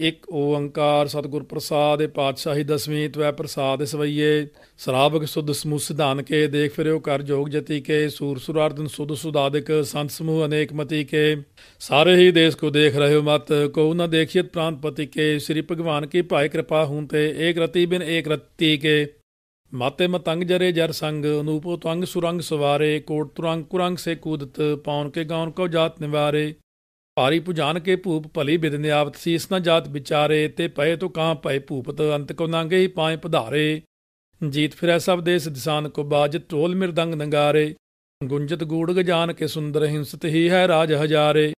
ਇਕ ਓੰਕਾਰ ਸਤਿਗੁਰ ਪ੍ਰਸਾਦ ਦੇ ਪਾਤਸ਼ਾਹੀ ਦਸਵੇਂ ਤਵੈ ਪ੍ਰਸਾਦ ਸਵਈਏ ਸਰਾਬਕ ਸੁਧ ਸਮੂਹ ਸਿਧਾਨ ਕੇ ਦੇਖ ਫਿਰਿਓ ਕਰ ਜੋਗ ਜਤੀ ਕੇ ਸੂਰ ਸੁਰਾਰਦਨ ਸੁਧ ਸੁਦਾਦਿਕ ਸੰਤ ਸਮੂਹ ਅਨੇਕ ਮਤੀ ਕੇ ਸਾਰੇ ਹੀ ਦੇਸ਼ ਕੋ ਦੇਖ ਰਹੇ ਹੋ ਮਤ ਕੋ ਨਾ ਦੇਖਿਤ ਪਤੀ ਕੇ ਸ੍ਰੀ ਭਗਵਾਨ ਕੀ ਭਾਇ ਕਿਰਪਾ ਹੂੰ ਤੇ ਏਕ ਰਤੀ ਬਿਨ ਏਕ ਰਤੀ ਕੇ ਮਾਤੇ ਮਤੰਗ ਜਰੇ ਜਰ ਸੰਗ ਅਨੂਪੋ ਤੰਗ ਸੁਰੰਗ ਸਵਾਰੇ ਕੋਟ ਤੁਰੰਗ ਕੁਰੰਗ ਸੇ ਕੂਦਤ ਪਾਉਣ ਕੇ ਗਾਉਣ ਕੋ ਜਾਤ ਨਿਵਾਰੇ ਭਾਰੀ ਪੁਜਾਨ ਕੇ ਭੂਪ ਭਲੀ ਬਿਦਨ ਆਵਤ ਇਸ ਨਾ ਜਾਤ ਵਿਚਾਰੇ ਤੇ ਪਏ ਤੋ ਕਾਂ ਪਏ ਭੂਪਤ ਅੰਤ ਕੋ ਨਾਂਗੇ ਹੀ ਪਾਏ ਪਧਾਰੇ ਜੀਤ ਫਿਰੈ ਸਭ ਦੇਸ ਦਿਸਾਨ ਕੋ ਬਾਜ ਟੋਲ ਮਿਰਦੰਗ ਨੰਗਾਰੇ ਗੁੰਜਤ ਗੂੜ ਗਜਾਨ ਕੇ ਸੁੰਦਰ ਹਿੰਸਤ ਹੀ ਹੈ ਰਾਜ ਹਜ਼ਾਰੇ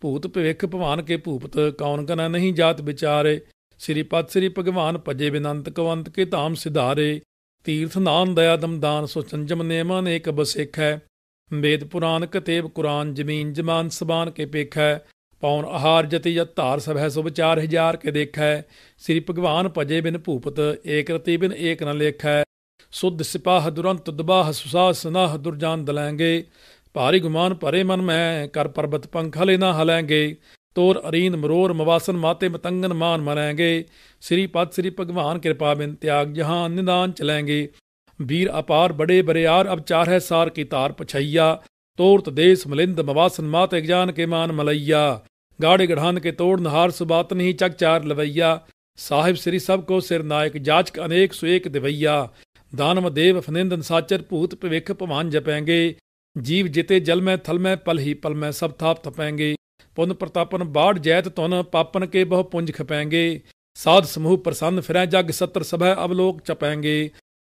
ਭੂਤ ਭਵਿਖ ਭਵਾਨ ਕੇ ਭੂਪਤ ਕੌਣ ਕਨਾ ਨਹੀਂ ਜਾਤ ਵਿਚਾਰੇ ਸ੍ਰੀ ਪਤ ਸ੍ਰੀ ਭਗਵਾਨ ਭਜੇ ਬਿਨੰਤ ਕਵੰਤ ਕੇ ਧਾਮ ਸਿਧਾਰੇ ਤੀਰਥ ਨਾਮ ਦਇਆ ਦਮਦਾਨ ਸੋ ਚੰਜਮ ਇੱਕ ਬਸੇਖ ਹੈ ਵੇਦ ਪੁਰਾਨ ਕਤੇਬ ਕੁਰਾਨ ਜ਼ਮੀਨ ਜਮਾਨ ਸਬਾਨ ਕੇ ਪੇਖੈ ਪੌਣ ਆਹਾਰ ਜਤੀ ਜਤ ਧਾਰ ਸਭੈ ਸੁਭ 4000 ਕੇ ਦੇਖੈ ਸ੍ਰੀ ਭਗਵਾਨ ਭਜੇ ਬਿਨ ਭੂਪਤ ਏਕ ਰਤੀ ਬਿਨ ਏਕ ਨ ਲੇਖੈ ਸੁਧ ਸਿਪਾਹ ਦੁਰੰਤ ਦਬਾਹ ਸੁਸਾ ਸਨਾਹ ਦੁਰਜਾਨ ਦਲਾਂਗੇ ਭਾਰੀ ਗੁਮਾਨ ਭਰੇ ਮਨ ਮੈਂ ਕਰ ਪਰਬਤ ਲੈ ਨਾ ਹਲਾਂਗੇ ਤੋਰ ਅਰੀਨ ਮਰੋਰ ਮਵਾਸਨ ਮਾਤੇ ਮਤੰਗਨ ਮਾਨ ਮਰਾਂਗੇ ਸ੍ਰੀ ਪਦ ਸ੍ਰੀ ਭਗਵਾਨ ਕਿਰਪਾ ਬਿਨ ਤਿਆਗ ਜਹਾਨ ਨਿਦਾਨ ਚਲਾਂਗੇ वीर अपार बड़े बरेयार अब चार है सार की तार पछैया तोरत देश मलिंद मवासन मात एग्जान के मान मलैया गाड़े गढ़ान के तोड़ नहार सुबात नहीं चक चार लवैया साहिब श्री सब को सिर नायक जाचक अनेक सुएक दिवैया दानव देव फनिंदन साचर भूत पिविख पवान जपेंगे जीव जिते जल में थल में पल ही पल में सब थाप थपेंगे पुन प्रतापन बाढ़ जैत तुन पापन के बहु पुंज खपेंगे साध समूह प्रसन्न फिरें जग सत्र सभा अवलोक चपेंगे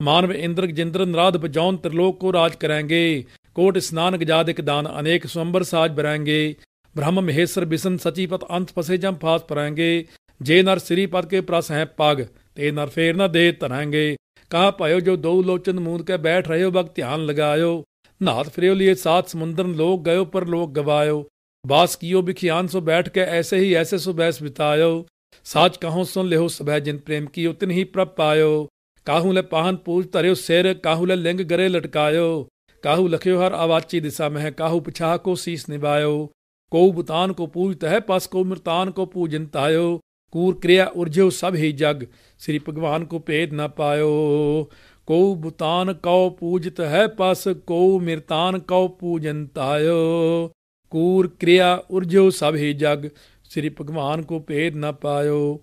ਮਾਨਵ ਇੰਦਰ ਗਜਿੰਦਰ ਨਰਾਦ ਬਜਾਉਣ ਤ੍ਰਿਲੋਕ ਕੋ ਰਾਜ ਕਰਾਂਗੇ ਕੋਟ ਇਸਨਾਨ ਗਜਾਦ ਇਕ ਦਾਨ ਅਨੇਕ ਸੁੰਬਰ ਸਾਜ ਬਰਾਂਗੇ ਬ੍ਰਹਮ ਮਹੇਸ਼ਰ ਬਿਸਨ ਸਚੀਪਤ ਅੰਤ ਫਸੇ ਜੰਮ ਫਾਸ ਪਰਾਂਗੇ ਜੇ ਨਰ ਸ੍ਰੀ ਪਦ ਕੇ ਪ੍ਰਸ ਹੈ ਪਗ ਤੇ ਨਰ ਫੇਰ ਨਾ ਦੇ ਤਰਾਂਗੇ ਕਾ ਭਾਇਓ ਜੋ ਦੋ ਲੋਚਨ ਮੂੰਦ ਕੇ ਬੈਠ ਰਹੇ ਹੋ ਬਗ ਧਿਆਨ ਲਗਾਇਓ ਨਾਥ ਫਰਿਓ ਲਈ ਸਾਤ ਸਮੁੰਦਰਨ ਲੋਕ ਗਇਓ ਪਰ ਲੋਕ ਗਵਾਇਓ ਬਾਸ ਕੀਓ ਬਿਖਿਆਨ ਸੋ ਬੈਠ ਕੇ ਐਸੇ ਹੀ ਐਸੇ ਸੁਬੈਸ ਬਿਤਾਇਓ ਸਾਚ ਕਹੋ ਸੁਨ ਲਿਓ ਸਭੈ ਜਿਨ ਪ੍ਰੇਮ ਕੀ ਉਤਨ ਹੀ ਪ੍ਰਭ ਪਾਇਓ ਕਾਹੂ ਲੈ ਪਾਹਨ ਪੂਜ ਧਰਿਓ ਸਿਰ ਕਾਹੂ ਲੈ ਲਿੰਗ ਗਰੇ ਲਟਕਾਇਓ ਕਾਹੂ ਲਖਿਓ ਹਰ ਆਵਾਚੀ ਦਿਸਾ ਮਹਿ ਕਾਹੂ ਪਛਾ ਕੋ ਸੀਸ ਨਿਭਾਇਓ ਕੋ ਬੁਤਾਨ ਕੋ ਪੂਜਤ ਹੈ ਪਸ ਕੋ ਮਿਰਤਾਨ ਕੋ ਪੂਜਨ ਤਾਇਓ ਕੂਰ ਕਿਰਿਆ ਉਰਜਿਓ ਸਭ ਹੀ ਜਗ ਸ੍ਰੀ ਭਗਵਾਨ ਕੋ ਭੇਦ ਨਾ ਪਾਇਓ ਕੋ ਬੁਤਾਨ ਕੋ ਪੂਜਤ ਹੈ ਪਸ ਕੋ ਮਿਰਤਾਨ ਕੋ ਪੂਜਨ ਤਾਇਓ ਕੂਰ ਕਿਰਿਆ ਉਰਜਿਓ ਸਭ ਹੀ ਜਗ ਸ੍ਰੀ ਭਗਵਾਨ ਕੋ ਭੇਦ ਨਾ ਪਾਇਓ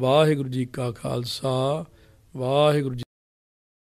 ਵਾਹਿਗੁਰੂ ਜੀ ਕਾ ਖਾਲਸਾ ਵਾਹਿਗੁਰੂ